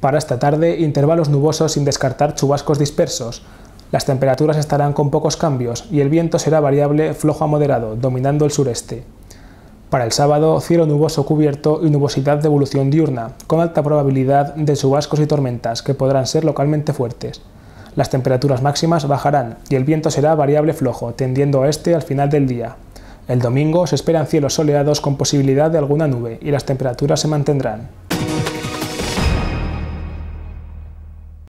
Para esta tarde, intervalos nubosos sin descartar chubascos dispersos. Las temperaturas estarán con pocos cambios y el viento será variable flojo a moderado, dominando el sureste. Para el sábado, cielo nuboso cubierto y nubosidad de evolución diurna, con alta probabilidad de chubascos y tormentas, que podrán ser localmente fuertes. Las temperaturas máximas bajarán y el viento será variable flojo, tendiendo a este al final del día. El domingo se esperan cielos soleados con posibilidad de alguna nube y las temperaturas se mantendrán.